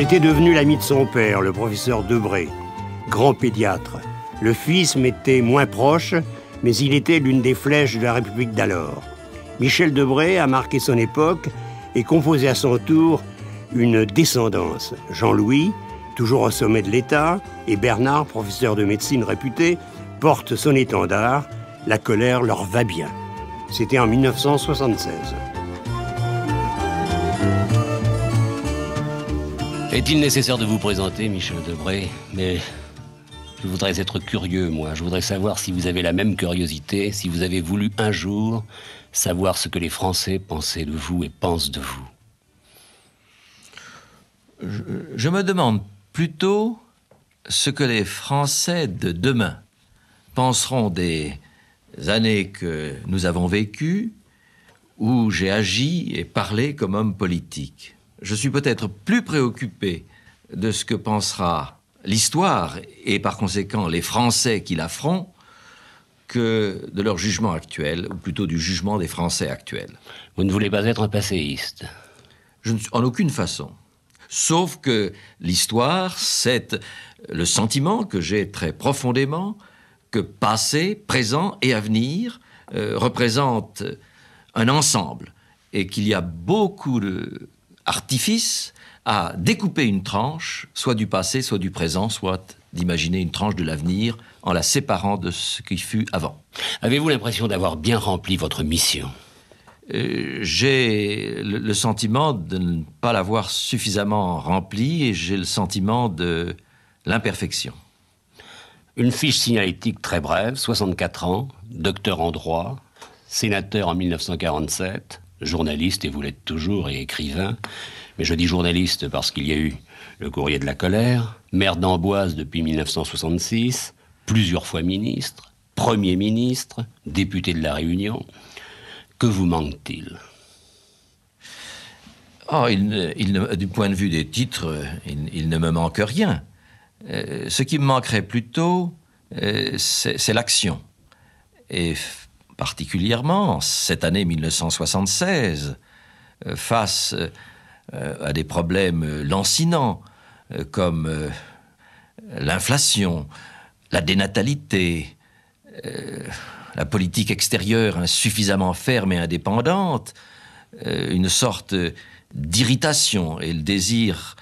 J'étais devenu l'ami de son père, le professeur Debré, grand pédiatre. Le fils m'était moins proche, mais il était l'une des flèches de la République d'alors. Michel Debré a marqué son époque et composé à son tour une descendance. Jean-Louis, toujours au sommet de l'État, et Bernard, professeur de médecine réputé, portent son étendard. La colère leur va bien. C'était en 1976. Est-il nécessaire de vous présenter, Michel Debré Mais je voudrais être curieux, moi. Je voudrais savoir si vous avez la même curiosité, si vous avez voulu un jour savoir ce que les Français pensaient de vous et pensent de vous. Je, me demande plutôt ce que les Français de demain penseront des années que nous avons vécues où j'ai agi et parlé comme homme politique je suis peut-être plus préoccupé de ce que pensera l'histoire et par conséquent les Français qui l'affrontent que de leur jugement actuel, ou plutôt du jugement des Français actuels. Vous ne voulez pas être un passéiste je ne, En aucune façon. Sauf que l'histoire, c'est le sentiment que j'ai très profondément que passé, présent et avenir euh, représentent un ensemble et qu'il y a beaucoup de artifice à découper une tranche, soit du passé, soit du présent, soit d'imaginer une tranche de l'avenir en la séparant de ce qui fut avant. Avez-vous l'impression d'avoir bien rempli votre mission euh, J'ai le, le, sentiment de ne pas l'avoir suffisamment rempli et j'ai le sentiment de l'imperfection. Une fiche signalétique très brève, 64 ans, docteur en droit, sénateur en 1947, journaliste, et vous l'êtes toujours, et écrivain. Mais je dis journaliste parce qu'il y a eu le courrier de la colère, maire d'Amboise depuis 1966, plusieurs fois ministre, Premier ministre, député de la Réunion. Que vous manque-t-il Oh, il, du point de vue des titres, il, ne me manque rien. Euh, ce qui me manquerait plutôt, euh, c'est l'action. Et particulièrement cette année 1976 euh, face euh, à des problèmes euh, lancinants comme l'inflation, la dénatalité, la politique extérieure insuffisamment ferme et indépendante, une sorte d'irritation et le désir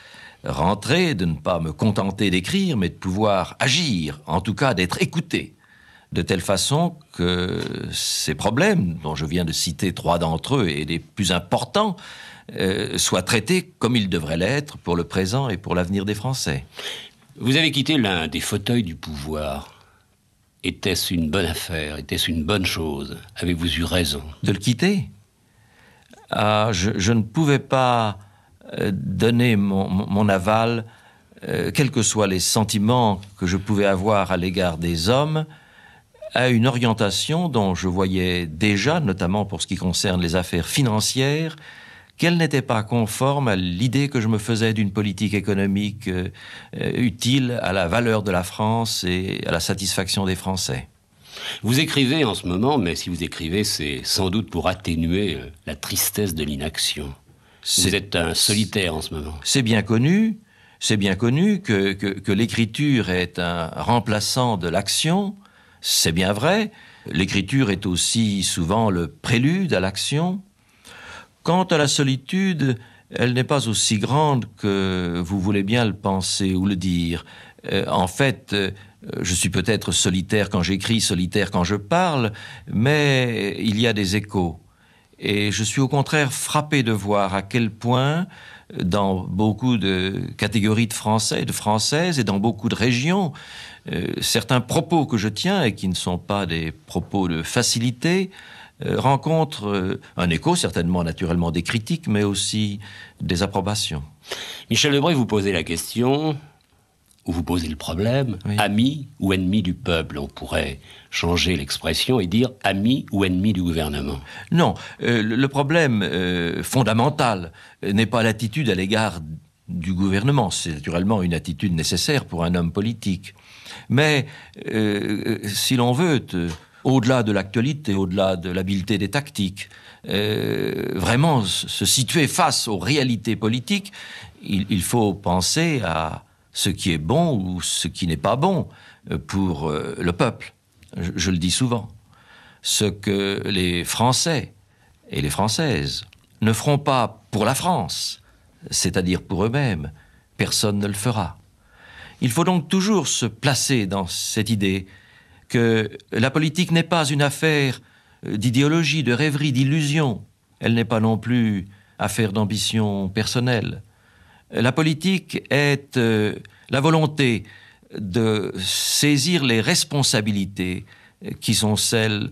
rentré de ne pas me contenter d'écrire, mais de pouvoir agir, en tout cas d'être écouté de telle façon que ces problèmes, dont je viens de citer trois d'entre eux et les plus importants, euh, soient traités comme ils devraient l'être pour le présent et pour l'avenir des Français. Vous avez quitté l'un des fauteuils du pouvoir. Était-ce une bonne affaire Était-ce une bonne chose Avez-vous eu raison De le quitter ah, je, ne pouvais pas euh, donner mon, aval, euh, quels que soient les sentiments que je pouvais avoir à l'égard des hommes, à une orientation dont je voyais déjà, notamment pour ce qui concerne les affaires financières, qu'elle n'était pas conforme à l'idée que je me faisais d'une politique économique euh, utile à la valeur de la France et à la satisfaction des Français. Vous écrivez en ce moment, mais si vous écrivez, c'est sans doute pour atténuer euh, la tristesse de l'inaction. Vous êtes un solitaire en ce moment. C'est bien connu, c'est bien connu que l'écriture est un remplaçant de l'action, c'est bien vrai, l'écriture est aussi souvent le prélude à l'action. Quant à la solitude, elle n'est pas aussi grande que vous voulez bien le penser ou le dire. Euh, en fait, euh, je suis peut-être solitaire quand j'écris, solitaire quand je parle, mais il y a des échos. Et je suis au contraire frappé de voir à quel point, dans beaucoup de catégories de Français, de Françaises et dans beaucoup de régions, euh, certains propos que je tiens et qui ne sont pas des propos de facilité euh, rencontrent euh, un écho, certainement naturellement des critiques, mais aussi des approbations. Michel Lebrun, vous posez la question, ou vous posez le problème, ami ou ennemi du peuple On pourrait changer l'expression et dire ami ou ennemi du gouvernement. Non, le problème fondamental n'est pas l'attitude à l'égard du gouvernement. C'est naturellement une attitude nécessaire pour un homme politique. Mais euh, euh, si l'on veut, au-delà de l'actualité, au-delà de l'habileté des tactiques, euh, vraiment se situer face aux réalités politiques, il, faut penser à ce qui est bon ou ce qui n'est pas bon pour le peuple. je le dis souvent. Ce que les Français et les Françaises ne feront pas pour la France, c'est-à-dire pour eux-mêmes, personne ne le fera. Il faut donc toujours se placer dans cette idée que la politique n'est pas une affaire euh, d'idéologie, de rêverie, d'illusion. Elle n'est pas non plus affaire d'ambition personnelle. La politique est euh, la volonté de saisir les responsabilités euh, qui sont celles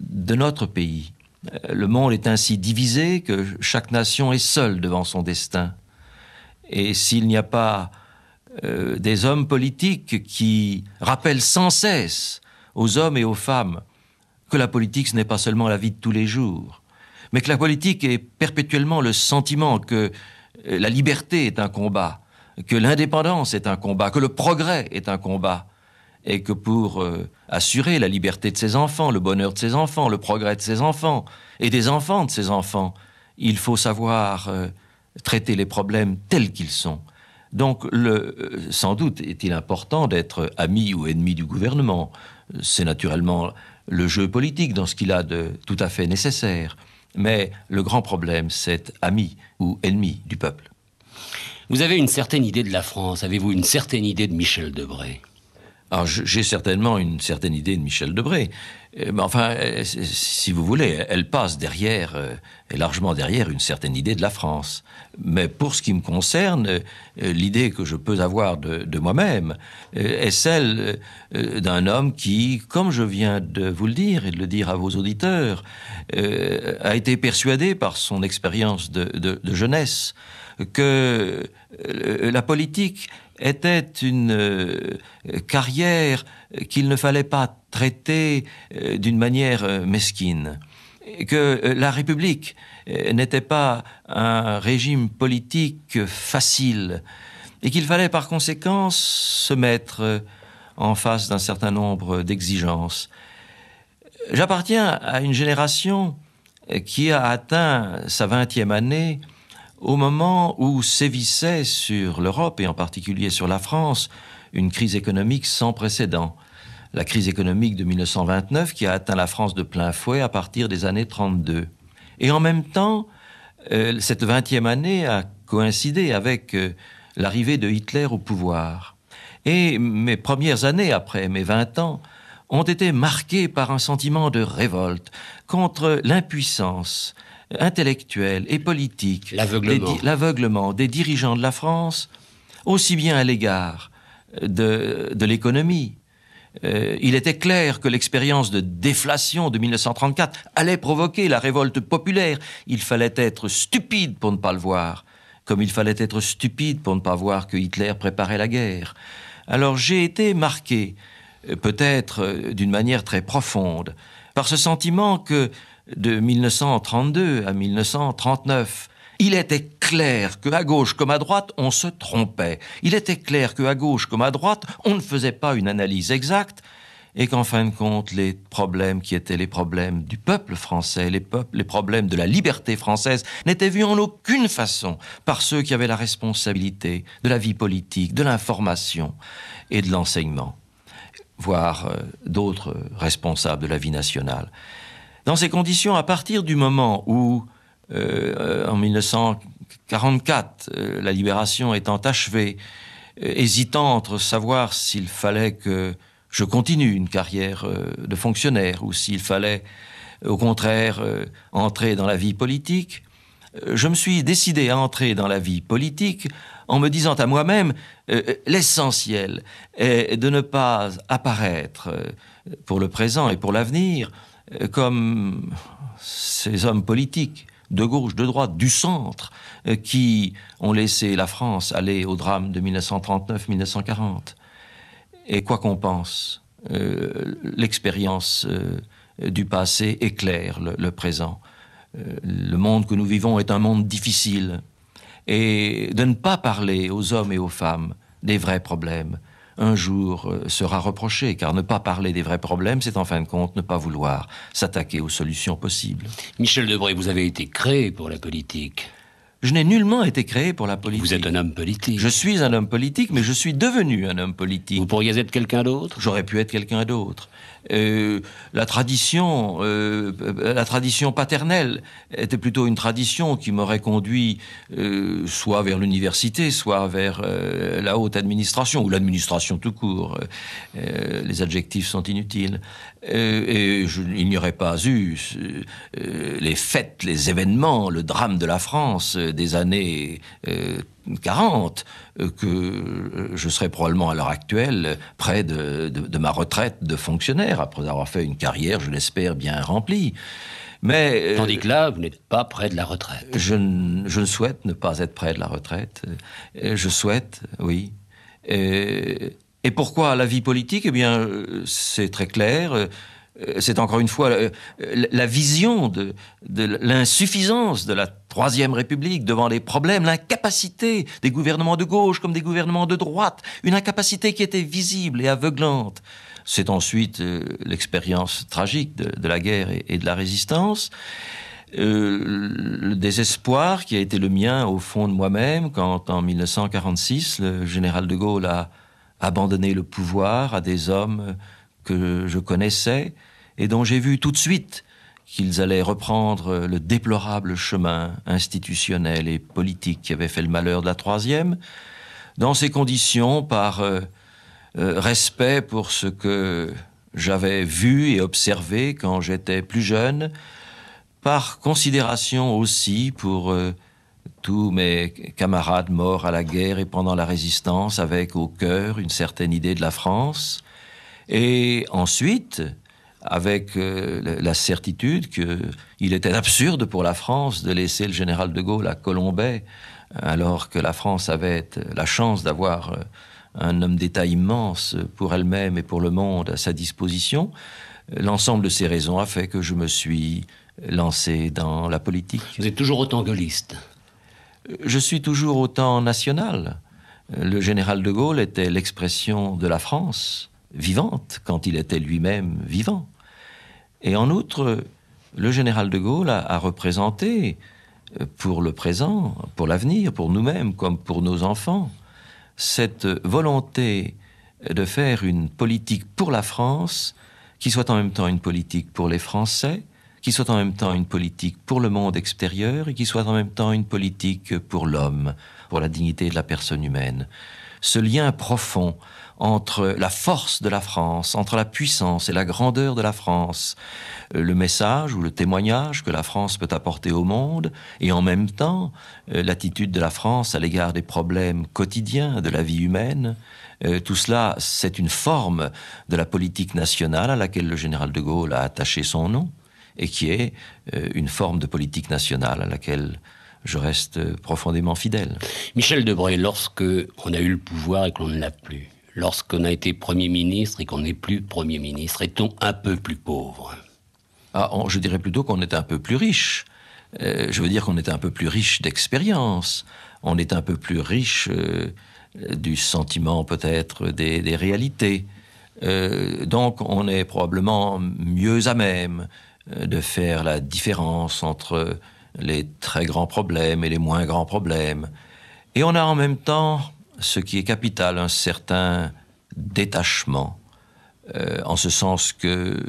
de notre pays. Le monde est ainsi divisé que chaque nation est seule devant son destin. Et s'il n'y a pas euh, des hommes politiques qui rappellent sans cesse aux hommes et aux femmes que la politique, ce n'est pas seulement la vie de tous les jours, mais que la politique est perpétuellement le sentiment que euh, la liberté est un combat, que l'indépendance est un combat, que le progrès est un combat, et que pour euh, assurer la liberté de ses enfants, le bonheur de ses enfants, le progrès de ses enfants, et des enfants de ses enfants, il faut savoir traiter les problèmes tels qu'ils sont, donc, le, sans doute est-il important d'être ami ou ennemi du gouvernement. C'est naturellement le jeu politique dans ce qu'il a de tout à fait nécessaire. Mais le grand problème, c'est ami ou ennemi du peuple. Vous avez une certaine idée de la France, avez-vous une certaine idée de Michel Debray j'ai certainement une certaine idée de Michel Debré, euh, mais enfin, euh, si vous voulez, elle passe derrière, euh, et largement derrière, une certaine idée de la France. Mais pour ce qui me concerne, l'idée que je peux avoir de, moi-même est celle d'un homme qui, comme je viens de vous le dire et de le dire à vos auditeurs, a été persuadé par son expérience de, de jeunesse que la politique était une euh, carrière qu'il ne fallait pas traiter euh, d'une manière euh, mesquine, que la République n'était pas un régime politique facile, et qu'il fallait par conséquent se mettre en face d'un certain nombre d'exigences. J'appartiens à une génération qui a atteint sa vingtième année au moment où sévissait sur l'Europe et en particulier sur la France une crise économique sans précédent, la crise économique de 1929 qui a atteint la France de plein fouet à partir des années 32. Et en même temps, euh, cette vingtième année a coïncidé avec euh, l'arrivée de Hitler au pouvoir. Et mes premières années après mes 20 ans ont été marquées par un sentiment de révolte contre l'impuissance, intellectuel et politique, l'aveuglement des dirigeants de la France, aussi bien à l'égard de, l'économie. Euh, il était clair que l'expérience de déflation de 1934 allait provoquer la révolte populaire. Il fallait être stupide pour ne pas le voir, comme il fallait être stupide pour ne pas voir que Hitler préparait la guerre. Alors j'ai été marqué, euh, peut-être euh, d'une manière très profonde, par ce sentiment que de 1932 à 1939. Il était clair que à gauche comme à droite, on se trompait. Il était clair que à gauche comme à droite, on ne faisait pas une analyse exacte et qu'en fin de compte, les problèmes qui étaient les problèmes du peuple français, les, problèmes de la liberté française, n'étaient vus en aucune façon par ceux qui avaient la responsabilité de la vie politique, de l'information et de l'enseignement, voire euh, d'autres responsables de la vie nationale. Dans ces conditions, à partir du moment où, euh, en 1944, euh, la libération étant achevée, euh, hésitant entre savoir s'il fallait que je continue une carrière de fonctionnaire ou s'il fallait, au contraire, entrer dans la vie politique, je me suis décidé à entrer dans la vie politique en me disant à moi-même, l'essentiel est de ne pas apparaître, pour le présent et pour l'avenir, comme ces hommes politiques de gauche, de droite, du centre, euh, qui ont laissé la France aller au drame de 1939-1940. Et quoi qu'on pense, euh, l'expérience euh, du passé éclaire le, présent. le monde que nous vivons est un monde difficile. Et de ne pas parler aux hommes et aux femmes des vrais problèmes, un jour euh, sera reproché, car ne pas parler des vrais problèmes, c'est en fin de compte ne pas vouloir s'attaquer aux solutions possibles. Michel Debré, vous avez été créé pour la politique. Je n'ai nullement été créé pour la politique. Vous êtes un homme politique. Je suis un homme politique, mais je suis devenu un homme politique. Vous pourriez être quelqu'un d'autre J'aurais pu être quelqu'un d'autre. Euh, la tradition, euh, la tradition paternelle était plutôt une tradition qui m'aurait conduit euh, soit vers l'université, soit vers la haute administration ou l'administration tout court. les adjectifs sont inutiles. et il n'y aurait pas eu les fêtes, les événements, le drame de la France des années 40 euh, que euh, je serais probablement à l'heure actuelle près de, de, ma retraite de fonctionnaire, après avoir fait une carrière, je l'espère, bien remplie. Mais, euh, Tandis que là, vous n'êtes pas près de la retraite. Je, je souhaite ne pas être près de la retraite. Je souhaite, oui. Et, et pourquoi la vie politique Eh bien, c'est très clair. Euh, c'est encore une fois euh, euh, la vision de, l'insuffisance de la Troisième République devant les problèmes, l'incapacité des gouvernements de gauche comme des gouvernements de droite, une incapacité qui était visible et aveuglante. C'est ensuite l'expérience tragique de, la guerre et, de la résistance. le désespoir qui a été le mien au fond de moi-même quand en 1946 le général de Gaulle a abandonné le pouvoir à des hommes que je connaissais, et dont j'ai vu tout de suite qu'ils allaient reprendre le déplorable chemin institutionnel et politique qui avait fait le malheur de la troisième, dans ces conditions, par euh, euh, respect pour ce que j'avais vu et observé quand j'étais plus jeune, par considération aussi pour euh, tous mes camarades morts à la guerre et pendant la résistance, avec au cœur une certaine idée de la France, et ensuite, avec euh, la certitude qu'il était absurde pour la France de laisser le général de Gaulle à Colombay, alors que la France avait la chance d'avoir euh, un homme d'État immense pour elle-même et pour le monde à sa disposition. L'ensemble de ces raisons a fait que je me suis lancé dans la politique. Vous êtes toujours autant gaulliste Je suis toujours autant national. Le général de Gaulle était l'expression de la France vivante quand il était lui-même vivant. Et en outre, le général de Gaulle a, représenté, euh, pour le présent, pour l'avenir, pour nous-mêmes comme pour nos enfants, cette volonté de faire une politique pour la France qui soit en même temps une politique pour les Français, qui soit en même temps une politique pour le monde extérieur et qui soit en même temps une politique pour l'homme, pour la dignité de la personne humaine. Ce lien profond entre la force de la France, entre la puissance et la grandeur de la France, euh, le message ou le témoignage que la France peut apporter au monde, et en même temps euh, l'attitude de la France à l'égard des problèmes quotidiens de la vie humaine, euh, tout cela, c'est une forme de la politique nationale à laquelle le général de Gaulle a attaché son nom, et qui est une forme de politique nationale à laquelle je reste profondément fidèle. Michel Debray, lorsque on a eu le pouvoir et qu'on ne l'a plus, lorsqu'on a été Premier ministre et qu'on n'est plus Premier ministre Est-on un peu plus pauvre ah, Je dirais plutôt qu'on est un peu plus riche. Euh, je veux dire qu'on est un peu plus riche d'expérience, on est un peu plus riche euh, du sentiment peut-être des, réalités. Euh, donc on est probablement mieux à même de faire la différence entre les très grands problèmes et les moins grands problèmes. Et on a en même temps ce qui est capital, un certain détachement, euh, en ce sens que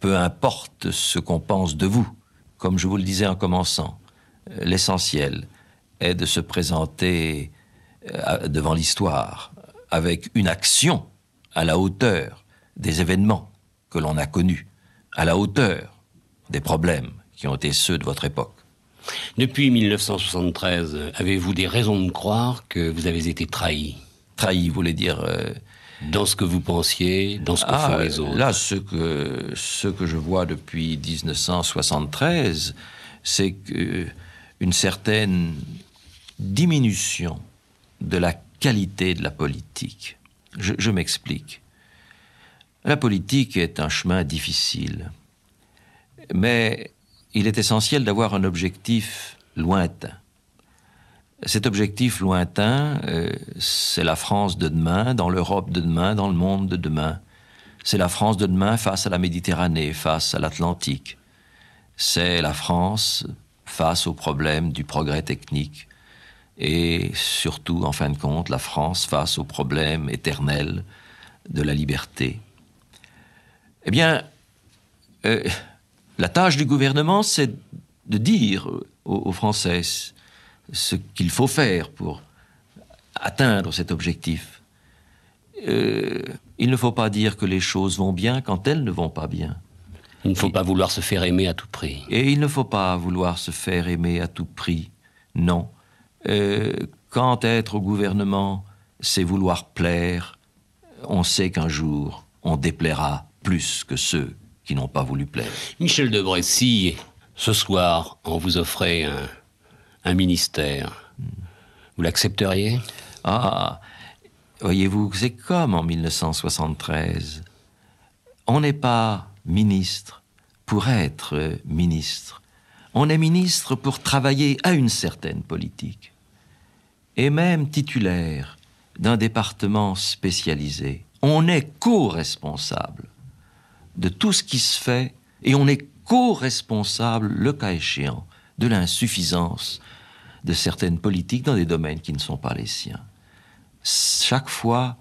peu importe ce qu'on pense de vous, comme je vous le disais en commençant, euh, l'essentiel est de se présenter euh, devant l'histoire avec une action à la hauteur des événements que l'on a connus, à la hauteur des problèmes qui ont été ceux de votre époque. Depuis 1973, avez-vous des raisons de croire que vous avez été trahi Trahi voulez dire... Euh, dans ce que vous pensiez, dans ce que ah, font les autres Là, ce que, ce que je vois depuis 1973, c'est euh, une certaine diminution de la qualité de la politique. Je, je m'explique. La politique est un chemin difficile, mais il est essentiel d'avoir un objectif lointain. Cet objectif lointain, euh, c'est la France de demain, dans l'Europe de demain, dans le monde de demain. C'est la France de demain face à la Méditerranée, face à l'Atlantique. C'est la France face aux problème du progrès technique. Et surtout, en fin de compte, la France face au problème éternel de la liberté. Eh bien, euh, la tâche du gouvernement, c'est de dire aux, Français ce qu'il faut faire pour atteindre cet objectif. Euh, il ne faut pas dire que les choses vont bien quand elles ne vont pas bien. Il ne faut pas vouloir se faire aimer à tout prix. Et il ne faut pas vouloir se faire aimer à tout prix, non. Euh, quand être au gouvernement, c'est vouloir plaire, on sait qu'un jour, on déplaira plus que ceux qui n'ont pas voulu plaire. Michel de Bressy, ce soir, on vous offrait un, ministère. Hmm. Vous l'accepteriez Ah, voyez-vous, c'est comme en 1973. On n'est pas ministre pour être ministre. On est ministre pour travailler à une certaine politique. Et même titulaire d'un département spécialisé. On est co-responsable de tout ce qui se fait et on est co-responsable, le cas échéant, de l'insuffisance de certaines politiques dans des domaines qui ne sont pas les siens. Chaque fois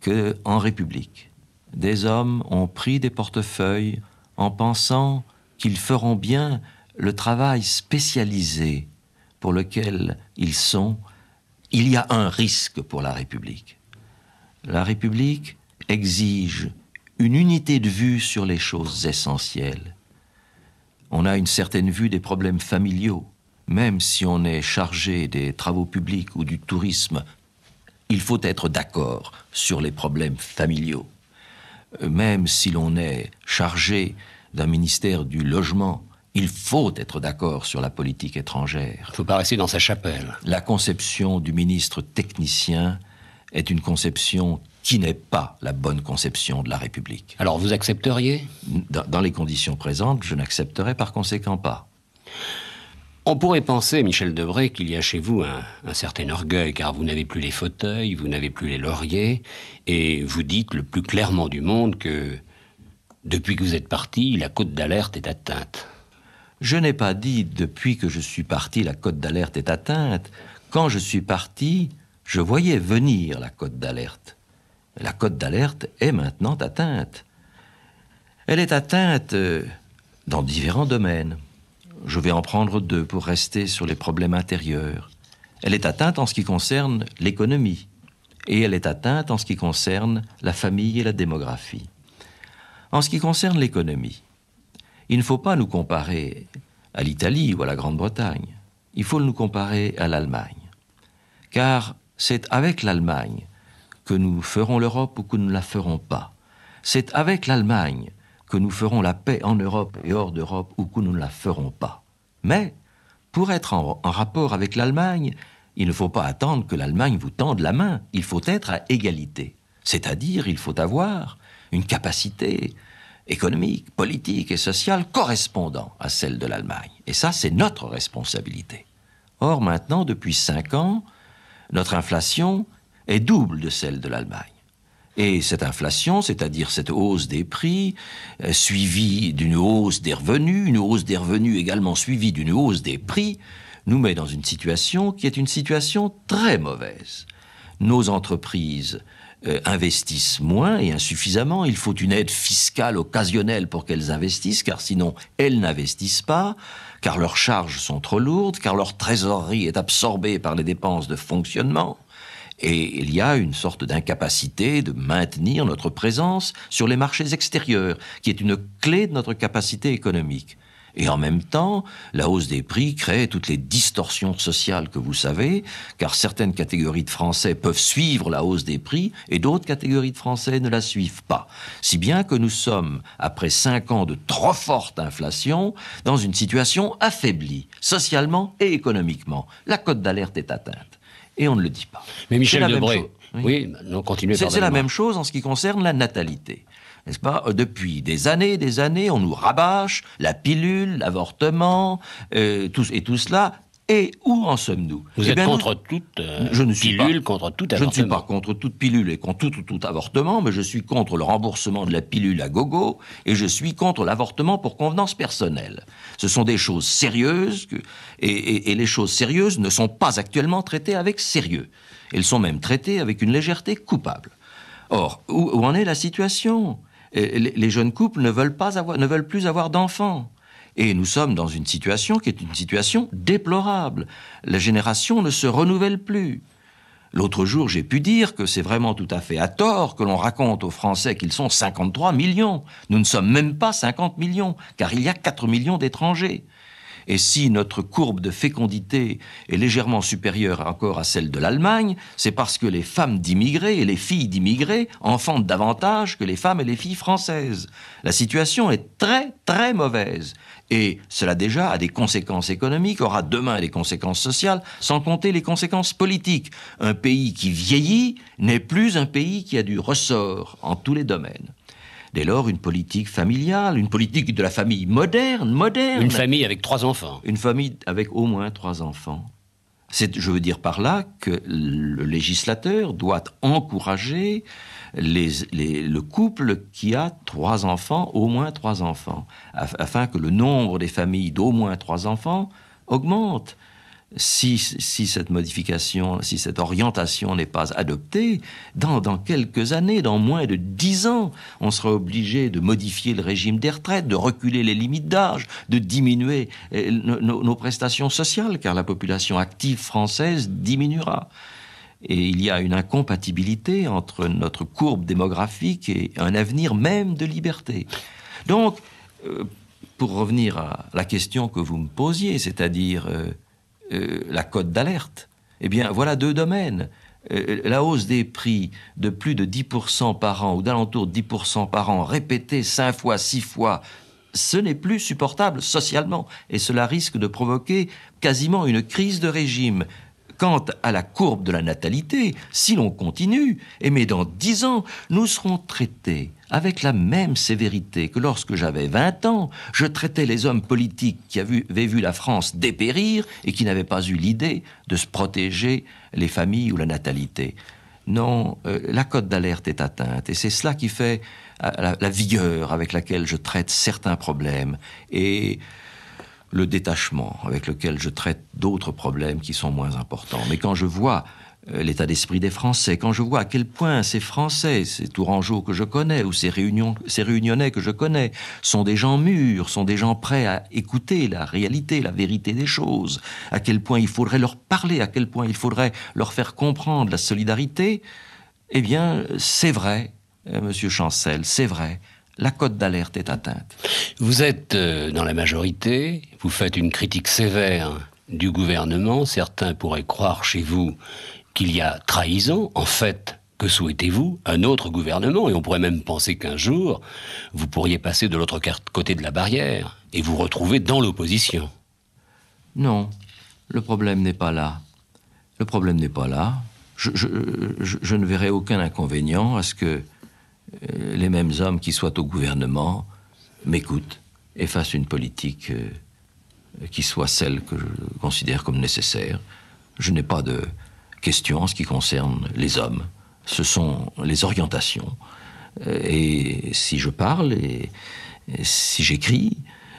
que, en République, des hommes ont pris des portefeuilles en pensant qu'ils feront bien le travail spécialisé pour lequel ils sont, il y a un risque pour la République. La République exige une unité de vue sur les choses essentielles. On a une certaine vue des problèmes familiaux. Même si on est chargé des travaux publics ou du tourisme, il faut être d'accord sur les problèmes familiaux. Euh, même si l'on est chargé d'un ministère du logement, il faut être d'accord sur la politique étrangère. Il ne faut pas rester dans sa chapelle. La conception du ministre technicien est une conception qui n'est pas la bonne conception de la République. Alors vous accepteriez dans, les conditions présentes, je n'accepterais par conséquent pas. On pourrait penser, Michel Debré, qu'il y a chez vous un, un certain orgueil, car vous n'avez plus les fauteuils, vous n'avez plus les lauriers, et vous dites le plus clairement du monde que depuis que vous êtes parti, la Côte d'alerte est atteinte. Je n'ai pas dit depuis que je suis parti, la Côte d'alerte est atteinte. Quand je suis parti, je voyais venir la Côte d'alerte la cote d'alerte est maintenant atteinte. Elle est atteinte euh, dans différents domaines. Je vais en prendre deux pour rester sur les problèmes intérieurs. Elle est atteinte en ce qui concerne l'économie et elle est atteinte en ce qui concerne la famille et la démographie. En ce qui concerne l'économie, il ne faut pas nous comparer à l'Italie ou à la Grande-Bretagne, il faut nous comparer à l'Allemagne. Car c'est avec l'Allemagne que nous ferons l'Europe ou que nous ne la ferons pas. C'est avec l'Allemagne que nous ferons la paix en Europe et hors d'Europe ou que nous ne la ferons pas. Mais, pour être en, rapport avec l'Allemagne, il ne faut pas attendre que l'Allemagne vous tende la main, il faut être à égalité. C'est-à-dire, il faut avoir une capacité économique, politique et sociale correspondant à celle de l'Allemagne. Et ça, c'est notre responsabilité. Or, maintenant, depuis cinq ans, notre inflation est double de celle de l'Allemagne. Et cette inflation, c'est-à-dire cette hausse des prix, euh, suivie d'une hausse des revenus, une hausse des revenus également suivie d'une hausse des prix, nous met dans une situation qui est une situation très mauvaise. Nos entreprises euh, investissent moins et insuffisamment. Il faut une aide fiscale occasionnelle pour qu'elles investissent, car sinon elles n'investissent pas, car leurs charges sont trop lourdes, car leur trésorerie est absorbée par les dépenses de fonctionnement. Et il y a une sorte d'incapacité de maintenir notre présence sur les marchés extérieurs, qui est une clé de notre capacité économique. Et en même temps, la hausse des prix crée toutes les distorsions sociales que vous savez, car certaines catégories de Français peuvent suivre la hausse des prix et d'autres catégories de Français ne la suivent pas. Si bien que nous sommes, après cinq ans de trop forte inflation, dans une situation affaiblie, socialement et économiquement. La cote d'alerte est atteinte et on ne le dit pas. Mais Michel Debré, oui, continuez. C'est la même chose en ce qui concerne la natalité. N'est-ce pas euh, Depuis des années, des années, on nous rabâche la pilule, l'avortement, euh, tout, et tout cela et où en sommes-nous Vous eh êtes contre toute euh, pilule, contre tout avortement. Je ne suis pas contre toute pilule et contre tout, avortement, mais je suis contre le remboursement de la pilule à gogo et je suis contre l'avortement pour convenance personnelle. Ce sont des choses sérieuses et, les choses sérieuses ne sont pas actuellement traitées avec sérieux. Elles sont même traitées avec une légèreté coupable. Or, où, en est la situation eh, les, jeunes couples ne veulent, pas ne veulent plus avoir d'enfants. Et nous sommes dans une situation qui est une situation déplorable. La génération ne se renouvelle plus. L'autre jour, j'ai pu dire que c'est vraiment tout à fait à tort que l'on raconte aux Français qu'ils sont 53 millions. Nous ne sommes même pas 50 millions, car il y a 4 millions d'étrangers. Et si notre courbe de fécondité est légèrement supérieure encore à celle de l'Allemagne, c'est parce que les femmes d'immigrés et les filles d'immigrés enfantent davantage que les femmes et les filles françaises. La situation est très très mauvaise. Et cela déjà a des conséquences économiques, aura demain des conséquences sociales, sans compter les conséquences politiques. Un pays qui vieillit n'est plus un pays qui a du ressort en tous les domaines. Dès lors, une politique familiale, une politique de la famille moderne, moderne. Une famille avec trois enfants. Une famille avec au moins trois enfants. C'est, je veux dire par là que le législateur doit encourager le couple qui a trois enfants, au moins trois enfants, afin que le nombre des familles d'au moins trois enfants augmente. Si, cette modification, si cette orientation n'est pas adoptée, dans, quelques années, dans moins de dix ans, on sera obligé de modifier le régime des retraites, de reculer les limites d'âge, de diminuer eh, nos prestations sociales, car la population active française diminuera. Et il y a une incompatibilité entre notre courbe démographique et un avenir même de liberté. Donc, euh, pour revenir à la question que vous me posiez, c'est-à-dire euh, euh, la cote d'alerte, eh bien, voilà deux domaines. la hausse des prix de plus de 10% par an ou d'alentour de 10% par an, répétée 5 fois, 6 fois, ce n'est plus supportable socialement et cela risque de provoquer quasiment une crise de régime. Quant à la courbe de la natalité, si l'on continue, et eh, mais dans dix ans, nous serons traités avec la même sévérité que lorsque j'avais 20 ans, je traitais les hommes politiques qui avaient vu la France dépérir et qui n'avaient pas eu l'idée de se protéger les familles ou la natalité. Non, euh, la cote d'alerte est atteinte et c'est cela qui fait euh, la, la, vigueur avec laquelle je traite certains problèmes. Et le détachement avec lequel je traite d'autres problèmes qui sont moins importants. Mais quand je vois euh, l'état d'esprit des Français, quand je vois à quel point ces Français, ces Tourangeaux que je connais, ou ces, réunions, ces Réunionnais que je connais, sont des gens mûrs, sont des gens prêts à écouter la réalité, la vérité des choses, à quel point il faudrait leur parler, à quel point il faudrait leur faire comprendre la solidarité, eh bien, c'est vrai, euh, Monsieur Chancel, c'est vrai, la cote d'alerte est atteinte. Vous êtes euh, dans la majorité, vous faites une critique sévère du gouvernement, certains pourraient croire chez vous qu'il y a trahison, en fait, que souhaitez-vous Un autre gouvernement, et on pourrait même penser qu'un jour, vous pourriez passer de l'autre côté de la barrière et vous retrouver dans l'opposition. Non, le problème n'est pas là. Le problème n'est pas là. Je, ne verrai aucun inconvénient à ce que les mêmes hommes qui soient au gouvernement m'écoutent et fassent une politique euh, qui soit celle que je considère comme nécessaire. Je n'ai pas de questions en ce qui concerne les hommes. Ce sont les orientations. Euh, et si je parle, et, si j'écris,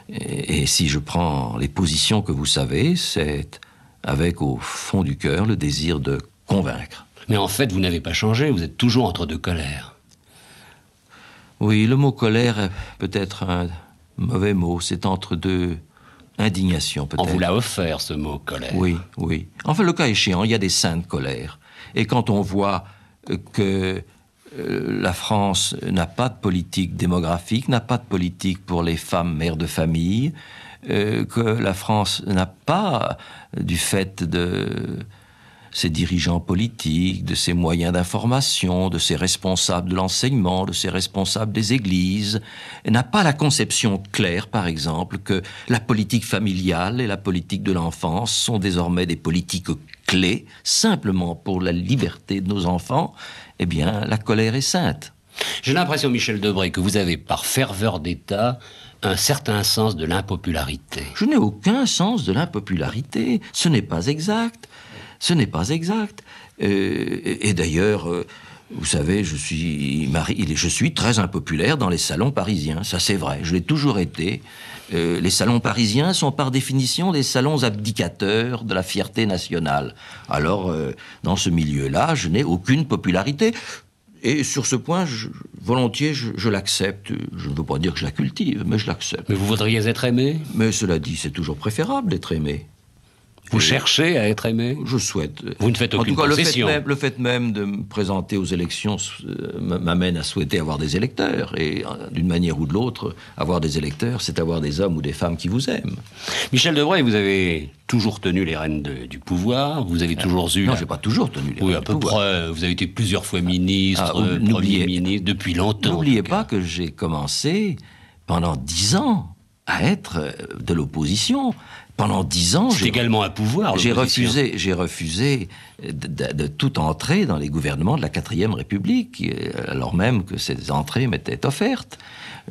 et si je prends les positions que vous savez, c'est avec au fond du cœur le désir de convaincre. Mais en fait, vous n'avez pas changé, vous êtes toujours entre deux colères. Oui, le mot colère peut être un mauvais mot. C'est entre deux indignations, peut-être. On vous l'a offert, ce mot colère. Oui, oui. Enfin, le cas échéant, il y a des de colère. Et quand on voit que euh, la France n'a pas de politique démographique, n'a pas de politique pour les femmes mères de famille, euh, que la France n'a pas, du fait de ses dirigeants politiques, de ses moyens d'information, de ses responsables de l'enseignement, de ses responsables des églises, n'a pas la conception claire, par exemple, que la politique familiale et la politique de l'enfance sont désormais des politiques clés, simplement pour la liberté de nos enfants, eh bien, la colère est sainte. J'ai l'impression, Michel Debré, que vous avez, par ferveur d'État, un certain sens de l'impopularité. Je n'ai aucun sens de l'impopularité, ce n'est pas exact. Ce n'est pas exact. Euh, et, d'ailleurs, euh, vous savez, je suis, je suis très impopulaire dans les salons parisiens. Ça, c'est vrai. Je l'ai toujours été. Euh, les salons parisiens sont par définition des salons abdicateurs de la fierté nationale. Alors, dans ce milieu-là, je n'ai aucune popularité. Et sur ce point, volontiers, je l'accepte. Je ne veux pas dire que je la cultive, mais je l'accepte. Mais vous voudriez être aimé Mais cela dit, c'est toujours préférable d'être aimé. Vous cherchez à être aimé Je souhaite. Vous ne faites aucune en Le fait, même, de me présenter aux élections euh, m'amène à souhaiter avoir des électeurs. Et euh, d'une manière ou de l'autre, avoir des électeurs, c'est avoir des hommes ou des femmes qui vous aiment. Michel Debray, vous avez toujours tenu les rênes du pouvoir. Vous avez euh, toujours eu. Non, j'ai pas toujours tenu les rênes. Oui, à peu près. Vous avez été plusieurs fois ministre, ah, ministre, depuis longtemps. N'oubliez pas que j'ai commencé pendant dix ans à être de l'opposition pendant dix ans, j'ai également un pouvoir. J'ai refusé, j'ai refusé de, toute entrée dans les gouvernements de la quatrième République, euh, alors même que ces entrées m'étaient offertes.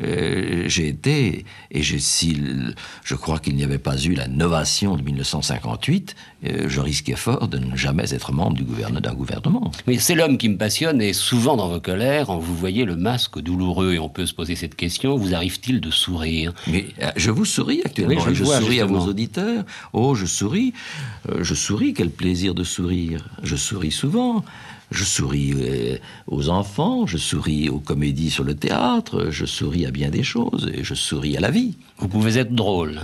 Euh, j'ai été et je crois qu'il n'y avait pas eu la novation de 1958, euh, je risquais fort de ne jamais être membre du gouvernement, d'un gouvernement. Mais c'est l'homme qui me passionne et souvent dans vos colères, vous voyez le masque douloureux et on peut se poser cette question, vous arrive-t-il de sourire Mais euh, je vous souris actuellement, je, souris à vos auditeurs. Oh, je souris, euh, je souris, quel plaisir de sourire. Je souris souvent. Je souris aux enfants, je souris aux comédies sur le théâtre, je souris à bien des choses et je souris à la vie. Vous pouvez être drôle.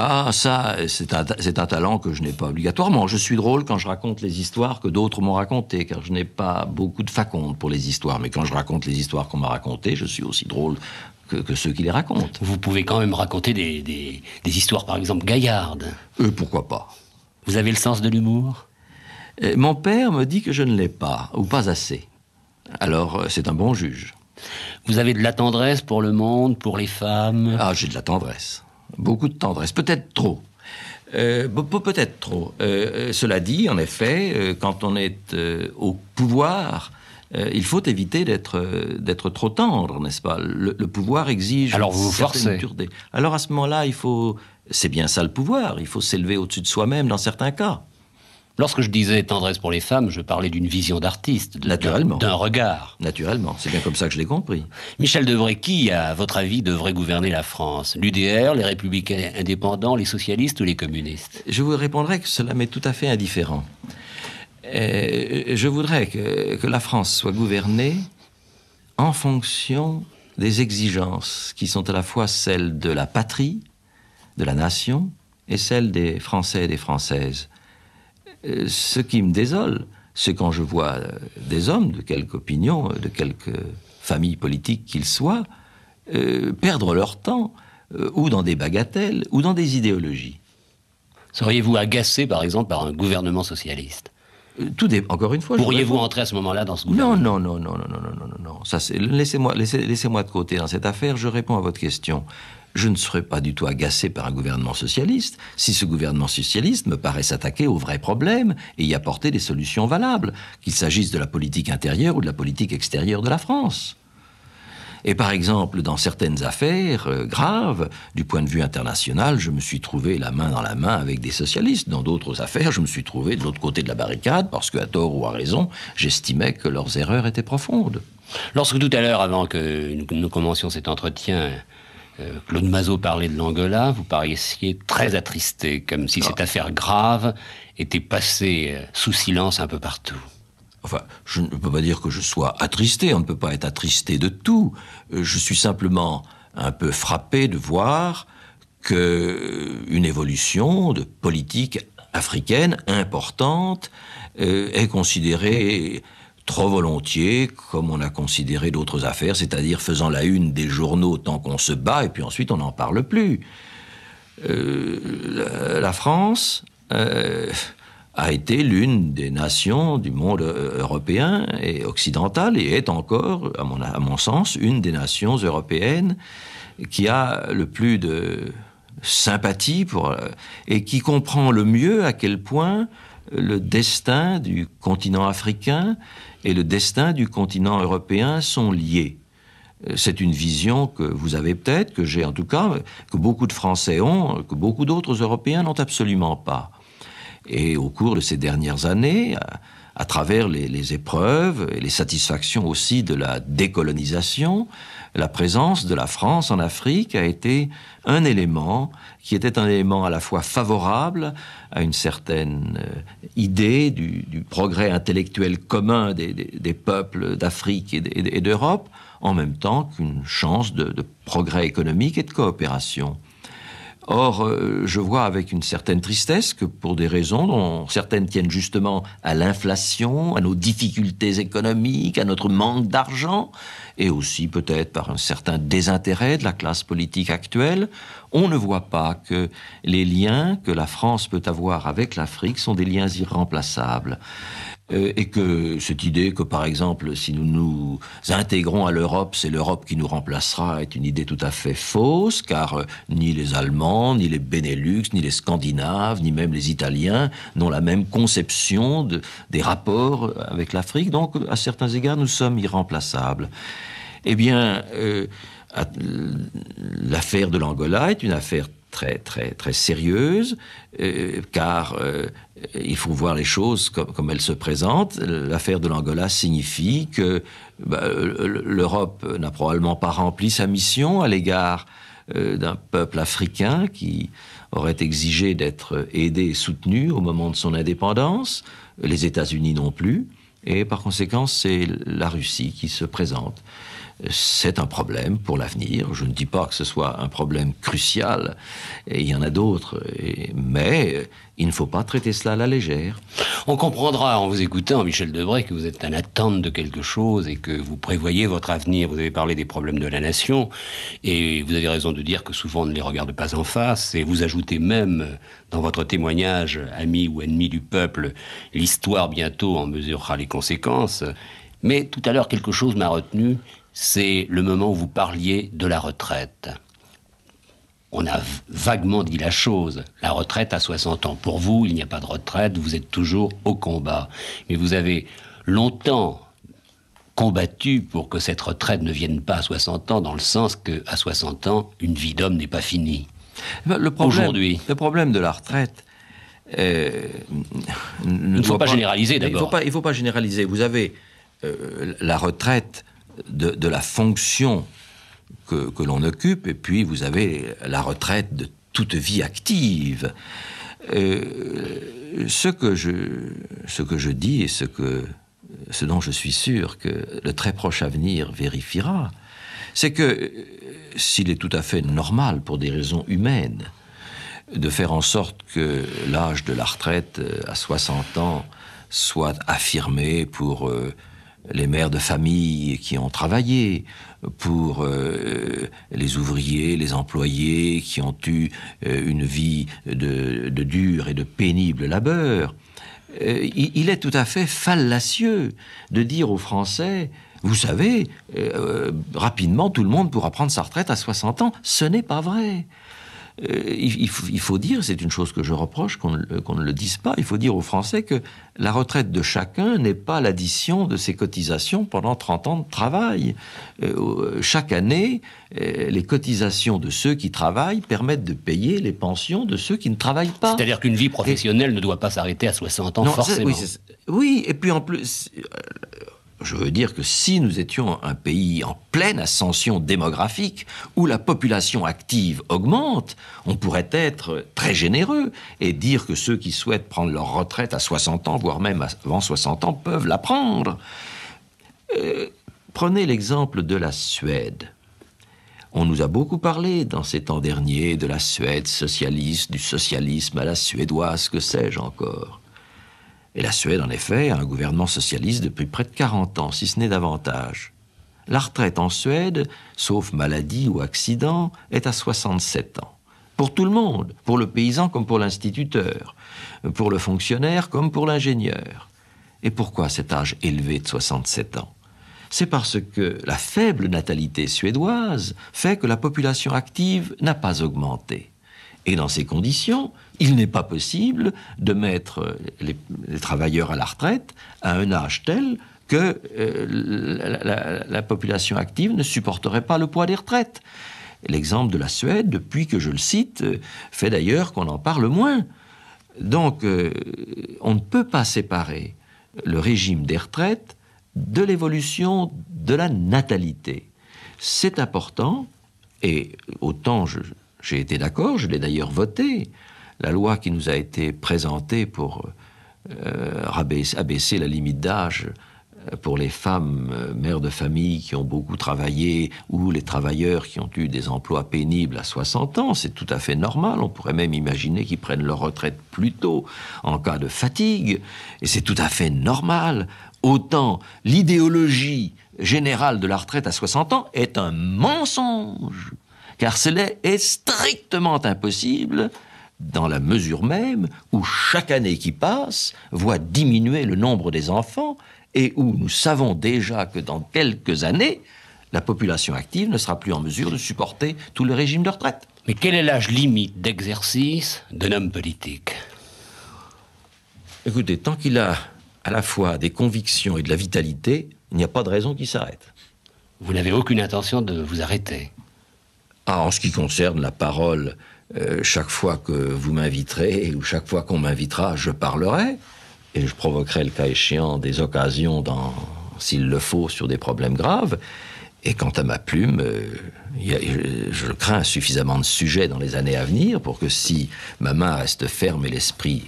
Ah, ça, c'est un, talent que je n'ai pas obligatoirement. Je suis drôle quand je raconte les histoires que d'autres m'ont racontées, car je n'ai pas beaucoup de faconde pour les histoires. Mais quand je raconte les histoires qu'on m'a racontées, je suis aussi drôle que, ceux qui les racontent. Vous pouvez quand même raconter des, histoires, par exemple, gaillardes. Euh, pourquoi pas Vous avez le sens de l'humour euh, Mon père me dit que je ne l'ai pas, ou pas assez. Alors, euh, c'est un bon juge. Vous avez de la tendresse pour le monde, pour les femmes Ah, j'ai de la tendresse beaucoup de tendresse, peut-être trop. Euh, peut-être trop. Euh, euh, cela dit, en effet, quand on est au pouvoir, il faut éviter d'être d'être trop tendre, n'est-ce pas le, pouvoir exige alors vous, vous forcez. Alors à ce moment-là, il faut c'est bien ça le pouvoir. Il faut s'élever au-dessus de soi-même dans certains cas. Lorsque je disais tendresse pour les femmes, je parlais d'une vision d'artiste, d'un regard. Naturellement, c'est bien comme ça que je l'ai compris. Michel Debré, qui, à votre avis, devrait gouverner la France L'UDR, les républicains indépendants, les socialistes ou les communistes Je vous répondrai que cela m'est tout à fait indifférent. Euh, je voudrais que, que la France soit gouvernée en fonction des exigences qui sont à la fois celles de la patrie, de la nation, et celles des Français et des Françaises. Euh, ce qui me désole, c'est quand je vois euh, des hommes, de quelque opinion, euh, de quelque famille politique qu'ils soient, perdre leur temps, ou dans des bagatelles, ou dans des idéologies. Seriez-vous agacé, par exemple, par un gouvernement socialiste tout Encore une fois, pourriez-vous entrer à ce moment-là dans ce gouvernement Non, non, non, non, non, non, non, non, non. laissez, laissez-moi de côté dans cette affaire. Je réponds à votre question je ne serais pas du tout agacé par un gouvernement socialiste si ce gouvernement socialiste me paraît s'attaquer aux vrais problèmes et y apporter des solutions valables, qu'il s'agisse de la politique intérieure ou de la politique extérieure de la France. Et par exemple, dans certaines affaires euh, graves, du point de vue international, je me suis trouvé la main dans la main avec des socialistes. Dans d'autres affaires, je me suis trouvé de l'autre côté de la barricade parce que, à tort ou à raison, j'estimais que leurs erreurs étaient profondes. Lorsque tout à l'heure, avant que nous commencions cet entretien, euh, Claude Mazot parlait de l'Angola, vous paraissiez très attristé, comme si cette ah. affaire grave était passée euh, sous silence un peu partout. Enfin, je ne peux pas dire que je sois attristé, on ne peut pas être attristé de tout. Euh, je suis simplement un peu frappé de voir qu'une évolution de politique africaine importante est considérée trop volontiers, comme on a considéré d'autres affaires, c'est-à-dire faisant la une des journaux tant qu'on se bat, et puis ensuite on n'en parle plus. Euh, la, France euh, a été l'une des nations du monde euh, européen et occidental, et est encore, à mon, à mon sens, une des nations européennes qui a le plus de sympathie pour, et qui comprend le mieux à quel point le destin du continent africain et le destin du continent européen sont liés. Euh, c'est une vision que vous avez peut-être, que j'ai en tout cas, que beaucoup de Français ont, que beaucoup d'autres Européens n'ont absolument pas. Et au cours de ces dernières années, à, travers les, les, épreuves et les satisfactions aussi de la décolonisation, la présence de la France en Afrique a été un élément qui était un élément à la fois favorable à une certaine euh, idée du, progrès intellectuel commun des, peuples d'Afrique et d'Europe, en même temps qu'une chance de progrès économique et de coopération. Or, euh, je vois avec une certaine tristesse que pour des raisons dont certaines tiennent justement à l'inflation, à nos difficultés économiques, à notre manque d'argent, et aussi peut-être par un certain désintérêt de la classe politique actuelle, on ne voit pas que les liens que la France peut avoir avec l'Afrique sont des liens irremplaçables. Euh, et que cette idée que, par exemple, si nous nous intégrons à l'Europe, c'est l'Europe qui nous remplacera, est une idée tout à fait fausse, car euh, ni les Allemands, ni les Benelux, ni les Scandinaves, ni même les Italiens n'ont la même conception des rapports avec l'Afrique. Donc, à certains égards, nous sommes irremplaçables. Eh bien, euh, l'affaire de l'Angola est une affaire très très très sérieuse, euh, car euh, il faut voir les choses comme, elles se présentent. L'affaire de l'Angola signifie que bah, l'Europe n'a probablement pas rempli sa mission à l'égard euh, d'un peuple africain qui aurait exigé d'être aidé et soutenu au moment de son indépendance, les États-Unis non plus, et par conséquent c'est la Russie qui se présente c'est un problème pour l'avenir. Je ne dis pas que ce soit un problème crucial, il y en a d'autres, mais il ne faut pas traiter cela à la légère. On comprendra en vous écoutant, Michel Debray, que vous êtes en attente de quelque chose et que vous prévoyez votre avenir. Vous avez parlé des problèmes de la nation, et vous avez raison de dire que souvent on ne les regarde pas en face, et vous ajoutez même dans votre témoignage, ami ou ennemi du peuple, l'histoire bientôt en mesurera les conséquences. Mais tout à l'heure, quelque chose m'a retenu, c'est le moment où vous parliez de la retraite. On a vaguement dit la chose. La retraite à 60 ans. Pour vous, il n'y a pas de retraite, vous êtes toujours au combat. Mais vous avez longtemps combattu pour que cette retraite ne vienne pas à 60 ans, dans le sens qu'à à 60 ans, une vie d'homme n'est pas finie. Eh ben, le problème, le problème de la retraite, euh, il ne faut pas, généraliser d'abord. Il ne faut, pas généraliser. Vous avez euh, la retraite de, la fonction que, l'on occupe, et puis vous avez la retraite de toute vie active. Euh, ce, que je, ce que je dis et ce, que, ce dont je suis sûr que le très proche avenir vérifiera, c'est que s'il est tout à fait normal pour des raisons humaines de faire en sorte que l'âge de la retraite euh, à 60 ans soit affirmé pour euh, les mères de famille qui ont travaillé, pour euh, les ouvriers, les employés qui ont eu euh, une vie de, de, dur et de pénible labeur. Euh, il, il, est tout à fait fallacieux de dire aux Français, vous savez, rapidement tout le monde pourra prendre sa retraite à 60 ans. Ce n'est pas vrai. Euh, il, faut dire, c'est une chose que je reproche qu'on ne le dise pas, il faut dire aux Français que la retraite de chacun n'est pas l'addition de ses cotisations pendant 30 ans de travail. Euh, euh, chaque année, les cotisations de ceux qui travaillent permettent de payer les pensions de ceux qui ne travaillent pas. C'est-à-dire qu'une vie professionnelle ne doit pas s'arrêter à 60 ans forcément. oui, et puis en plus, je veux dire que si nous étions un pays en pleine ascension démographique, où la population active augmente, on pourrait être très généreux et dire que ceux qui souhaitent prendre leur retraite à 60 ans, voire même avant 60 ans, peuvent la prendre. Euh, prenez l'exemple de la Suède. On nous a beaucoup parlé dans ces temps derniers de la Suède socialiste, du socialisme à la suédoise, que sais-je encore. Et la Suède, en effet, a un gouvernement socialiste depuis près de 40 ans, si ce n'est davantage. La retraite en Suède, sauf maladie ou accident, est à 67 ans. Pour tout le monde, pour le paysan comme pour l'instituteur, pour le fonctionnaire comme pour l'ingénieur. Et pourquoi cet âge élevé de 67 ans C'est parce que la faible natalité suédoise fait que la population active n'a pas augmenté. Et dans ces conditions, il n'est pas possible de mettre les, travailleurs à la retraite à un âge tel que euh, la, population active ne supporterait pas le poids des retraites. L'exemple de la Suède, depuis que je le cite, euh, fait d'ailleurs qu'on en parle moins. Donc, euh, on ne peut pas séparer le régime des retraites de l'évolution de la natalité. C'est important, et autant j'ai été d'accord, je l'ai d'ailleurs voté, la loi qui nous a été présentée pour euh, abaisser la limite d'âge euh, pour les femmes euh, mères de famille qui ont beaucoup travaillé ou les travailleurs qui ont eu des emplois pénibles à 60 ans, c'est tout à fait normal. On pourrait même imaginer qu'ils prennent leur retraite plus tôt en cas de fatigue. Et c'est tout à fait normal. Autant l'idéologie générale de la retraite à 60 ans est un mensonge, car cela est strictement impossible dans la mesure même où chaque année qui passe voit diminuer le nombre des enfants et où nous savons déjà que dans quelques années, la population active ne sera plus en mesure de supporter tout le régime de retraite. Mais quel est l'âge limite d'exercice d'un homme politique Écoutez, tant qu'il a à la fois des convictions et de la vitalité, il n'y a pas de raison qu'il s'arrête. Vous n'avez aucune intention de vous arrêter ah, En ce qui concerne la parole euh, chaque fois que vous m'inviterez ou chaque fois qu'on m'invitera, je parlerai et je provoquerai le cas échéant des occasions, s'il le faut, sur des problèmes graves. Et quant à ma plume, euh, je, crains suffisamment de sujets dans les années à venir pour que si ma main reste ferme et l'esprit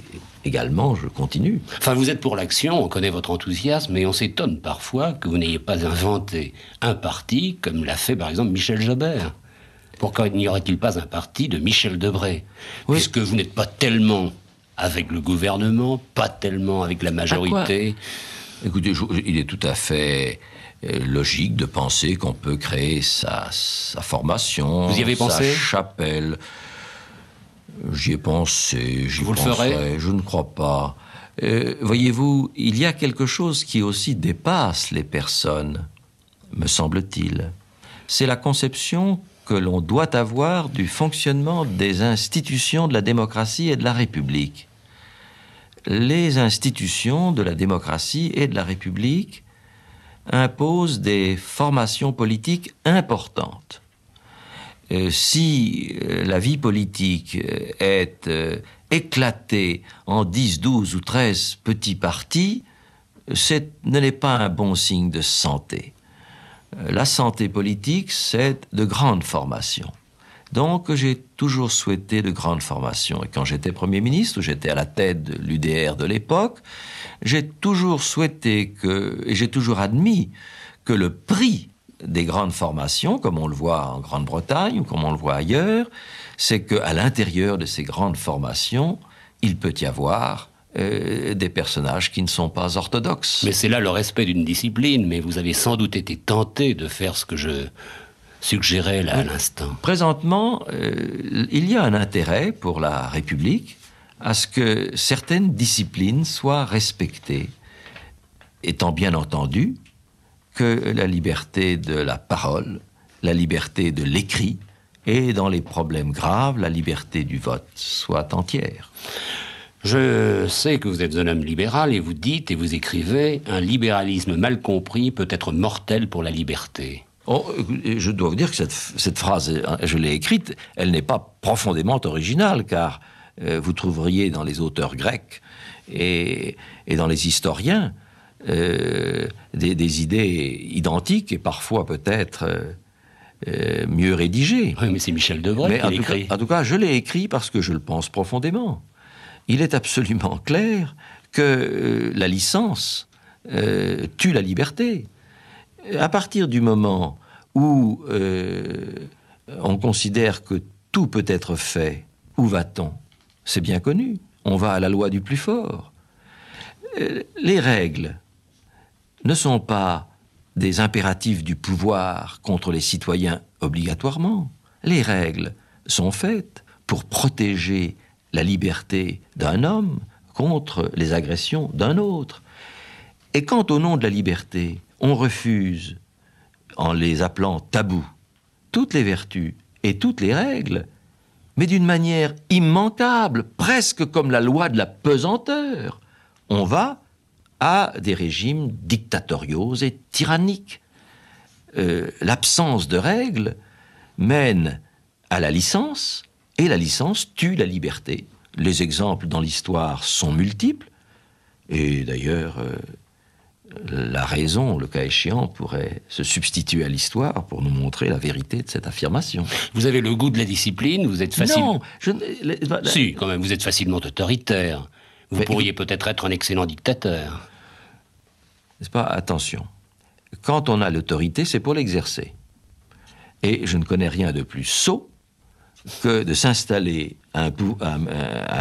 également, je continue. Enfin, vous êtes pour l'action, on connaît votre enthousiasme, mais on s'étonne parfois que vous n'ayez pas inventé un parti comme l'a fait par exemple Michel Jobert pourquoi n'y aurait-il pas un parti de Michel Debré Puisque vous n'êtes pas tellement avec le gouvernement, pas tellement avec la majorité. Écoutez, il est tout à fait euh, logique de penser qu'on peut créer sa, formation, vous y avez pensé sa chapelle. J'y ai pensé, j'y Vous je ne crois pas. Euh, voyez-vous, il y a quelque chose qui aussi dépasse les personnes, me semble-t-il. C'est la conception que l'on doit avoir du fonctionnement des institutions de la démocratie et de la République. Les institutions de la démocratie et de la République imposent des formations politiques importantes. Euh, si euh, la vie politique euh, est éclatée en 10, 12 ou 13 petits partis, ce n'est pas un bon signe de santé. Euh, la santé politique, c'est de grandes formations. Donc j'ai toujours souhaité de grandes formations. Et quand j'étais Premier ministre, ou j'étais à la tête de l'UDR de l'époque, j'ai toujours souhaité que, et j'ai toujours admis que le prix des grandes formations, comme on le voit en Grande-Bretagne ou comme on le voit ailleurs, c'est qu'à l'intérieur de ces grandes formations, il peut y avoir euh, des personnages qui ne sont pas orthodoxes. Mais c'est là le respect d'une discipline, mais vous avez sans doute été tenté de faire ce que je suggérais là à l'instant. Présentement, euh, il y a un intérêt pour la République à ce que certaines disciplines soient respectées, étant bien entendu que la liberté de la parole, la liberté de l'écrit, et dans les problèmes graves, la liberté du vote soit entière. Je sais que vous êtes un homme libéral et vous dites et vous écrivez un libéralisme mal compris peut être mortel pour la liberté. Oh, je dois vous dire que cette, phrase, euh, je l'ai écrite, elle n'est pas profondément originale, car euh, vous trouveriez dans les auteurs grecs et, dans les historiens euh, des, idées identiques et parfois peut-être mieux rédigées. Oui, mais c'est Michel Debray qui écrit. En tout cas, je l'ai écrit parce que je le pense profondément il est absolument clair que euh, la licence euh, tue la liberté. À partir du moment où euh, on considère que tout peut être fait, où va-t-on C'est bien connu. On va à la loi du plus fort. les règles ne sont pas des impératifs du pouvoir contre les citoyens obligatoirement. Les règles sont faites pour protéger la liberté d'un homme contre les agressions d'un autre. Et quand au nom de la liberté, on refuse, en les appelant tabous, toutes les vertus et toutes les règles, mais d'une manière immanquable, presque comme la loi de la pesanteur, on va à des régimes dictatoriaux et tyranniques. Euh, l'absence de règles mène à la licence, et la licence tue la liberté. Les exemples dans l'histoire sont multiples. Et d'ailleurs, euh, la raison, le cas échéant, pourrait se substituer à l'histoire pour nous montrer la vérité de cette affirmation. Vous avez le goût de la discipline, vous êtes facile. Non, si, quand même, vous êtes facilement autoritaire. Vous pourriez peut-être être un excellent dictateur. N'est-ce pas Attention. Quand on a l'autorité, c'est pour l'exercer. Et je ne connais rien de plus sot que de s'installer euh,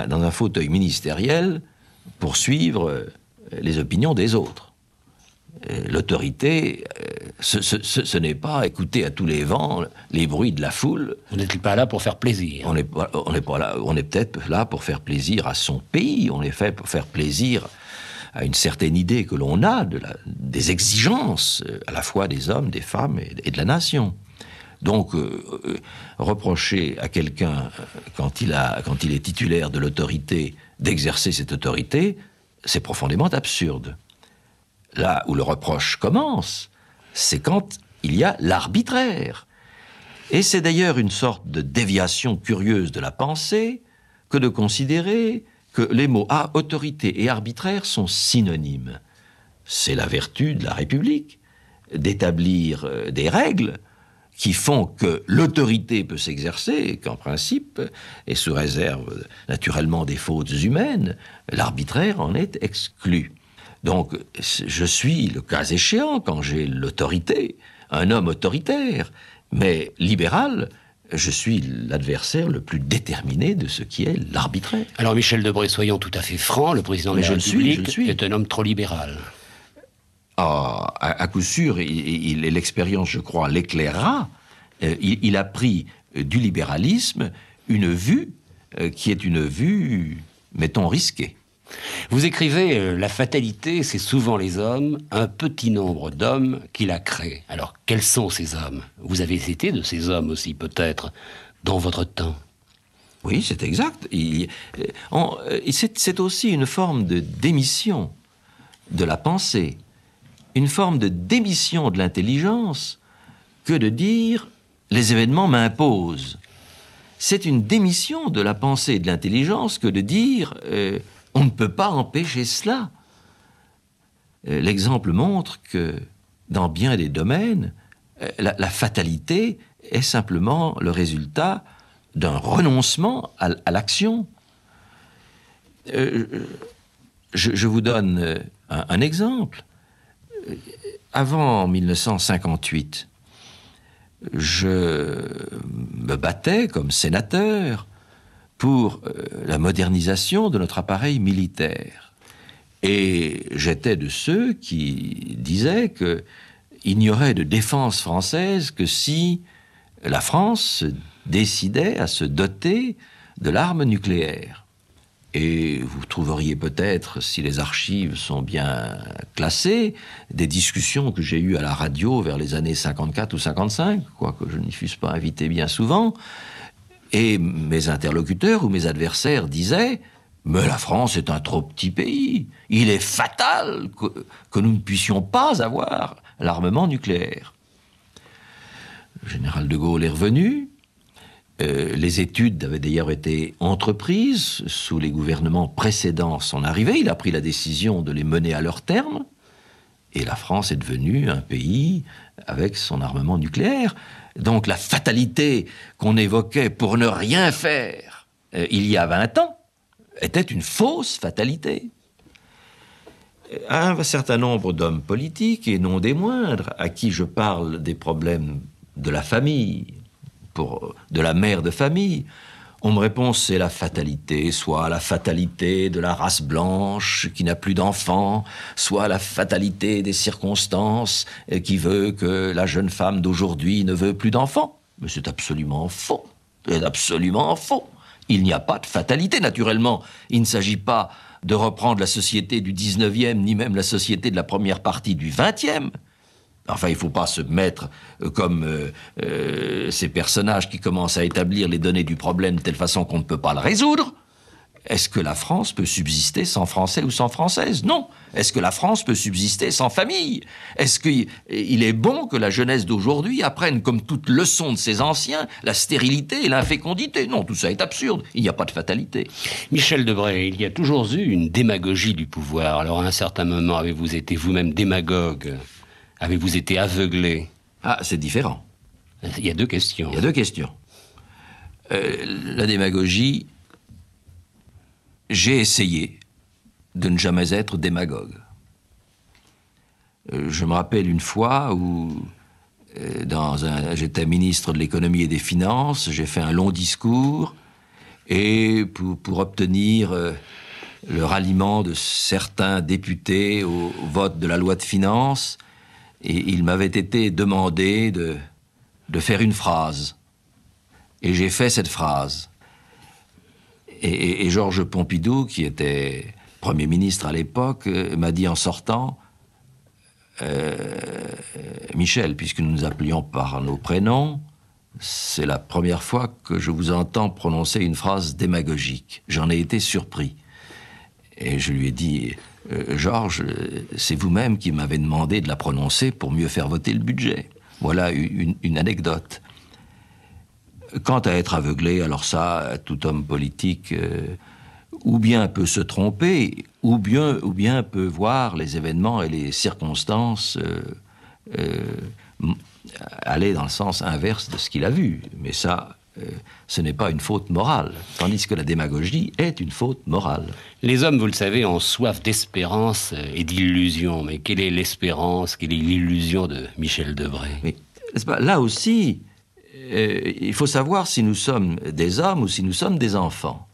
dans un fauteuil ministériel pour suivre euh, les opinions des autres. Euh, l'autorité, ce, n'est pas écouter à tous les vents les bruits de la foule. Vous n'êtes pas là pour faire plaisir. On n'est pas, est là. est peut-être là pour faire plaisir à son pays. On est fait pour faire plaisir à une certaine idée que l'on a des exigences à la fois des hommes, des femmes et de la nation. Donc, euh, euh, reprocher à quelqu'un, euh, quand, il est titulaire de l'autorité, d'exercer cette autorité, c'est profondément absurde. Là où le reproche commence, c'est quand il y a l'arbitraire. Et c'est d'ailleurs une sorte de déviation curieuse de la pensée que de considérer que les mots autorité et arbitraire sont synonymes. C'est la vertu de la République d'établir des règles qui font que l'autorité peut s'exercer, qu'en principe, et sous réserve naturellement des fautes humaines, l'arbitraire en est exclu. Donc, je suis, le cas échéant, quand j'ai l'autorité, un homme autoritaire, mais libéral, je suis l'adversaire le plus déterminé de ce qui est l'arbitraire. Alors Michel Debré, soyons tout à fait francs, le président de la je République je suis. est un homme trop libéral. Ah, à, à, coup sûr, l'expérience, je crois, l'éclaira. Euh, il, a pris euh, du libéralisme une vue euh, qui est une vue, mettons, risquée. Vous écrivez La fatalité, c'est souvent les hommes, un petit nombre d'hommes qui la créent. Alors, quels sont ces hommes Vous avez été de ces hommes aussi, peut-être, dans votre temps. Oui, c'est exact. c'est aussi une forme de démission de la pensée une forme de démission de l'intelligence que de dire les événements m'imposent. C'est une démission de la pensée et de l'intelligence que de dire euh, on ne peut pas empêcher cela. Euh, l'exemple montre que dans bien des domaines, euh, la, fatalité est simplement le résultat d'un renoncement à, l'action. Je, vous donne un exemple avant 1958, je me battais comme sénateur pour euh, la modernisation de notre appareil militaire. Et j'étais de ceux qui disaient qu'il n'y aurait de défense française que si la France décidait à se doter de l'arme nucléaire. Et vous trouveriez peut-être, si les archives sont bien classées, des discussions que j'ai eues à la radio vers les années 54 ou 55, quoique je n'y fusse pas invité bien souvent. Et mes interlocuteurs ou mes adversaires disaient Mais la France est un trop petit pays. Il est fatal que, nous ne puissions pas avoir l'armement nucléaire. Le général de Gaulle est revenu. Euh, les études avaient d'ailleurs été entreprises sous les gouvernements précédents son arrivée. Il a pris la décision de les mener à leur terme. Et la France est devenue un pays avec son armement nucléaire. Donc la fatalité qu'on évoquait pour ne rien faire euh, il y a 20 ans était une fausse fatalité. Un certain nombre d'hommes politiques, et non des moindres, à qui je parle des problèmes de la famille, pour euh, de la mère de famille. On me répond c'est la fatalité, soit la fatalité de la race blanche qui n'a plus d'enfants, soit la fatalité des circonstances qui veut que la jeune femme d'aujourd'hui ne veut plus d'enfants. Mais c'est absolument faux. C'est absolument faux. Il n'y a pas de fatalité, naturellement. Il ne s'agit pas de reprendre la société du 19e, ni même la société de la première partie du 20e. Enfin, il ne faut pas se mettre euh, comme euh, euh, ces personnages qui commencent à établir les données du problème de telle façon qu'on ne peut pas le résoudre. Est-ce que la France peut subsister sans Français ou sans Française Non. Est-ce que la France peut subsister sans famille Est-ce qu'il est bon que la jeunesse d'aujourd'hui apprenne, comme toute leçon de ses anciens, la stérilité et l'infécondité Non, tout ça est absurde. Il n'y a pas de fatalité. Michel Debray, il y a toujours eu une démagogie du pouvoir. Alors à un certain moment, avez-vous été vous-même démagogue Avez-vous été aveuglé Ah, c'est différent. Il y a deux questions. Il y a deux questions. Euh, la démagogie, j'ai essayé de ne jamais être démagogue. Euh, je me rappelle une fois où, euh, dans un, j'étais ministre de l'économie et des finances, j'ai fait un long discours, et pour, pour obtenir le ralliement de certains députés au vote de la loi de finances, il m'avait été demandé de, de faire une phrase. Et j'ai fait cette phrase. Et, Georges Pompidou, qui était Premier ministre à l'époque, euh, m'a dit en sortant, euh, Michel, puisque nous nous appelions par nos prénoms, c'est la première fois que je vous entends prononcer une phrase démagogique. J'en ai été surpris. Et je lui ai dit, euh, Georges, c'est vous-même qui m'avez demandé de la prononcer pour mieux faire voter le budget. Voilà une, anecdote. Quant à être aveuglé, alors ça, tout homme politique euh, ou bien peut se tromper, ou bien, ou bien peut voir les événements et les circonstances euh, aller dans le sens inverse de ce qu'il a vu. Mais ça, euh, ce n'est pas une faute morale, tandis que la démagogie est une faute morale. Les hommes, vous le savez, ont soif d'espérance et d'illusion. Mais quelle est l'espérance, quelle est l'illusion de Michel Debray Là aussi, euh, il faut savoir si nous sommes des hommes ou si nous sommes des enfants.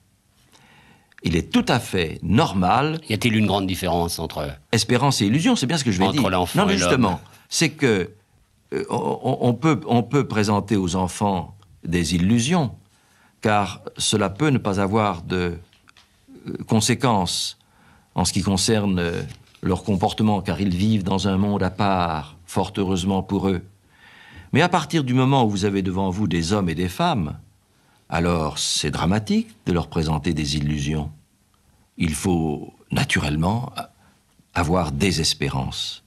Il est tout à fait normal. Y a-t-il une grande différence entre espérance et illusion C'est bien ce que je vais entre dire. L'enfant non, justement, c'est que euh, on peut présenter aux enfants des illusions, car cela peut ne pas avoir de euh, conséquences en ce qui concerne euh, leur comportement, car ils vivent dans un monde à part, fort heureusement pour eux. Mais à partir du moment où vous avez devant vous des hommes et des femmes, alors c'est dramatique de leur présenter des illusions. Il faut naturellement avoir des espérances.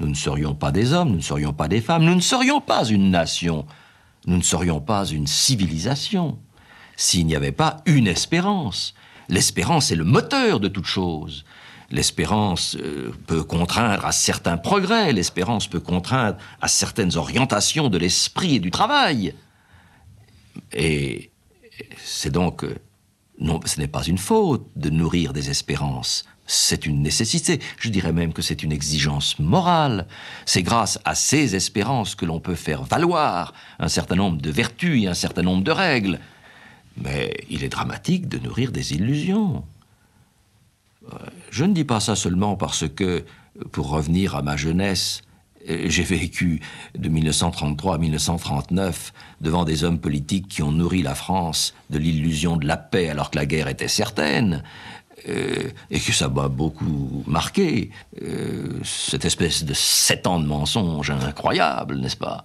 Nous ne serions pas des hommes, nous ne serions pas des femmes, nous ne serions pas une nation nous ne serions pas une civilisation s'il n'y avait pas une espérance. L'espérance est le moteur de toute chose. L'espérance euh, peut contraindre à certains progrès, l'espérance peut contraindre à certaines orientations de l'esprit et du travail. Et c'est donc, euh, non, ce n'est pas une faute de nourrir des espérances c'est une nécessité, je dirais même que c'est une exigence morale. C'est grâce à ces espérances que l'on peut faire valoir un certain nombre de vertus et un certain nombre de règles. Mais il est dramatique de nourrir des illusions. Euh, je ne dis pas ça seulement parce que, pour revenir à ma jeunesse, euh, j'ai vécu de 1933 à 1939 devant des hommes politiques qui ont nourri la France de l'illusion de la paix alors que la guerre était certaine, euh, et que ça m'a beaucoup marqué, euh, cette espèce de sept ans de mensonge incroyable, n'est-ce pas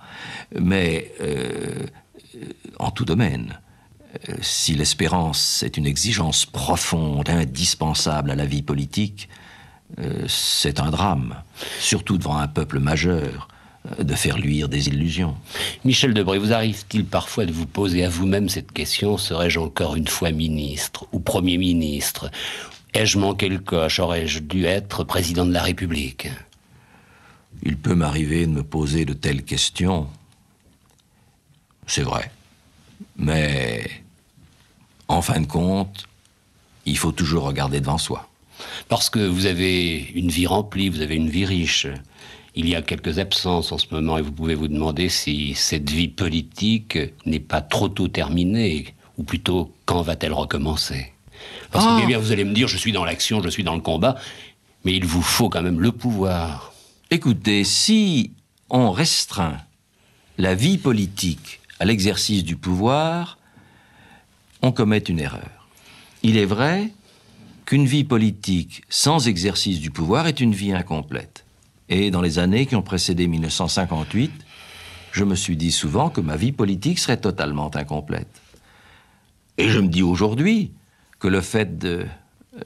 Mais euh, en tout domaine, si l'espérance est une exigence profonde, indispensable à la vie politique, c'est un drame, surtout devant un peuple majeur de faire luire des illusions. Michel Debré, vous arrive-t-il parfois de vous poser à vous-même cette question Serais-je encore une fois ministre ou Premier ministre Ai-je manqué le coche Aurais-je dû être président de la République Il peut m'arriver de me poser de telles questions. C'est vrai. Mais en fin de compte, il faut toujours regarder devant soi. Parce que vous avez une vie remplie, vous avez une vie riche. Il y a quelques absences en ce moment et vous pouvez vous demander si cette vie politique n'est pas trop tôt terminée, ou plutôt quand va-t-elle recommencer Parce que ah. eh bien vous allez me dire, je suis dans l'action, je suis dans le combat, mais il vous faut quand même le pouvoir. Écoutez, si on restreint la vie politique à l'exercice du pouvoir, on commet une erreur. Il est vrai qu'une vie politique sans exercice du pouvoir est une vie incomplète. Et dans les années qui ont précédé 1958, je me suis dit souvent que ma vie politique serait totalement incomplète. Et je me dis aujourd'hui que le fait de,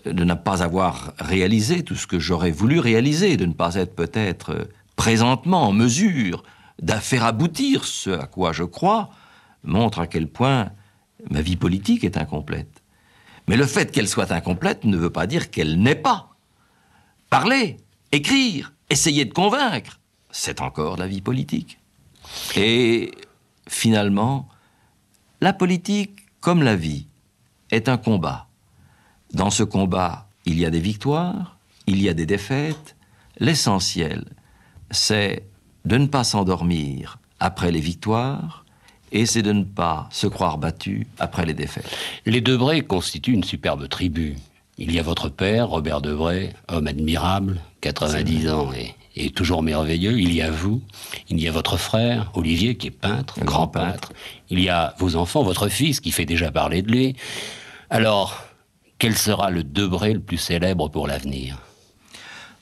ne pas avoir réalisé tout ce que j'aurais voulu réaliser, de ne pas être peut-être présentement en mesure d'affaire aboutir ce à quoi je crois, montre à quel point ma vie politique est incomplète. Mais le fait qu'elle soit incomplète ne veut pas dire qu'elle n'est pas. Parler, écrire, essayer de convaincre, c'est encore la vie politique. Et finalement, la politique, comme la vie, est un combat. Dans ce combat, il y a des victoires, il y a des défaites. L'essentiel, c'est de ne pas s'endormir après les victoires et c'est de ne pas se croire battu après les défaites. Les Debray constituent une superbe tribu. Il y a votre père, Robert Debray, homme admirable, 90 ans et, toujours merveilleux. Il y a vous, il y a votre frère, Olivier, qui est peintre, grand peintre. Il y a vos enfants, votre fils, qui fait déjà parler de lui. Alors, quel sera le Debré le plus célèbre pour l'avenir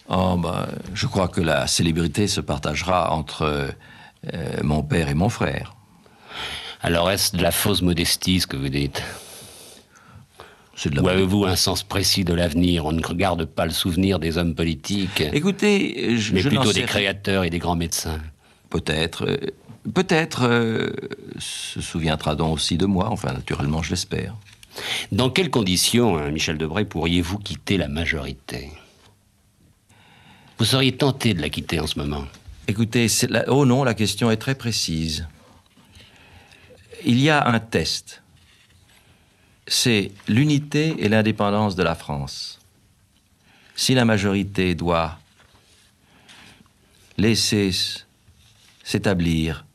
oh, bah, Je crois que la célébrité se partagera entre euh, mon père et mon frère. Alors, est-ce de la fausse modestie, ce que vous dites ou avez-vous un sens précis de l'avenir On ne regarde pas le souvenir des hommes politiques. Écoutez, je, mais plutôt des créateurs et des grands médecins. Peut-être. Euh, peut-être euh, se souviendra-t-on aussi de moi. Enfin, naturellement, je l'espère. Dans quelles conditions, hein, Michel Debray, pourriez-vous quitter la majorité Vous seriez tenté de la quitter en ce moment. Écoutez, oh non, la question est très précise. Il y a un test c'est l'unité et l'indépendance de la France. Si la majorité doit laisser s'établir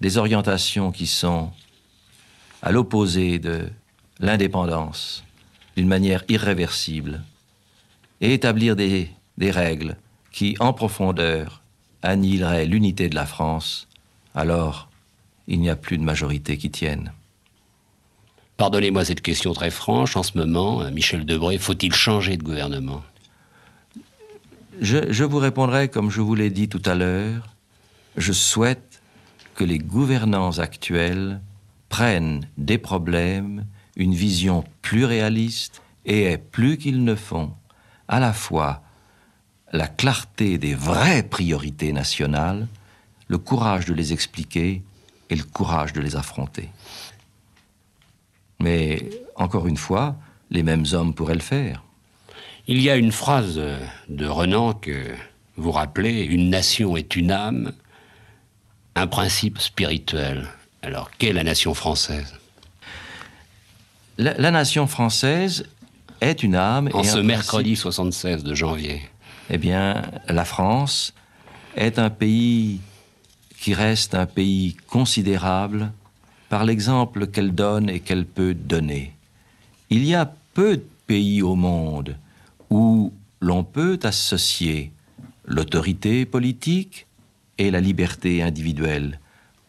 des orientations qui sont à l'opposé de l'indépendance d'une manière irréversible et établir des, règles qui, en profondeur, annihileraient l'unité de la France, alors il n'y a plus de majorité qui tienne. Pardonnez-moi cette question très franche. En ce moment, euh, Michel Debré, faut-il changer de gouvernement je, je, vous répondrai comme je vous l'ai dit tout à l'heure. Je souhaite que les gouvernants actuels prennent des problèmes une vision plus réaliste et aient plus qu'ils ne font à la fois la clarté des vraies priorités nationales, le courage de les expliquer et le courage de les affronter. Mais encore une fois, les mêmes hommes pourraient le faire. Il y a une phrase de Renan que vous rappelez, Une nation est une âme, un principe spirituel. Alors, qu'est la nation française la, nation française est une âme. En ce mercredi 76 de janvier. Eh bien, la France est un pays qui reste un pays considérable par l'exemple qu'elle donne et qu'elle peut donner. Il y a peu de pays au monde où l'on peut associer l'autorité politique et la liberté individuelle,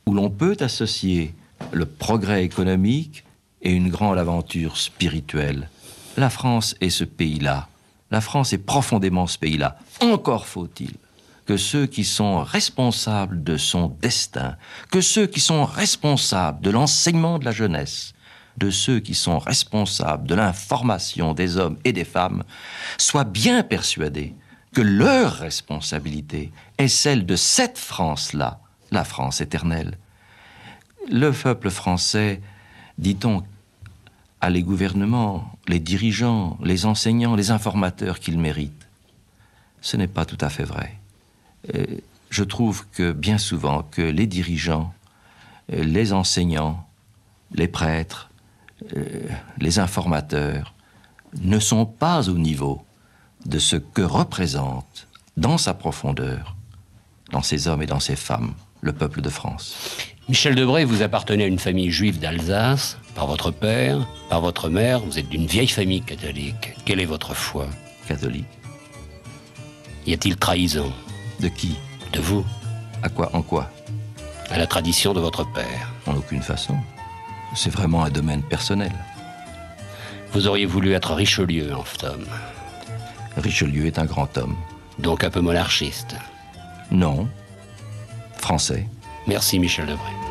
où l'on peut associer le progrès économique et une grande aventure spirituelle. La France est ce pays-là. La France est profondément ce pays-là. Encore faut-il que ceux qui sont responsables de son destin, que ceux qui sont responsables de l'enseignement de la jeunesse, de ceux qui sont responsables de l'information des hommes et des femmes, soient bien persuadés que leur responsabilité est celle de cette France-là, la France éternelle. Le peuple français, dit-on, a les gouvernements, les dirigeants, les enseignants, les informateurs qu'il mérite. Ce n'est pas tout à fait vrai. Euh, je trouve que bien souvent, que les dirigeants, euh, les enseignants, les prêtres, euh, les informateurs, ne sont pas au niveau de ce que représente, dans sa profondeur, dans ces hommes et dans ces femmes, le peuple de France. Michel Debré, vous appartenez à une famille juive d'Alsace, par votre père, par votre mère, vous êtes d'une vieille famille catholique. Quelle est votre foi Catholique. Y a-t-il trahison de qui De vous. À quoi En quoi À la tradition de votre père. En aucune façon. C'est vraiment un domaine personnel. Vous auriez voulu être Richelieu, en homme. Richelieu est un grand homme. Donc un peu monarchiste. Non. Français. Merci, Michel Debray.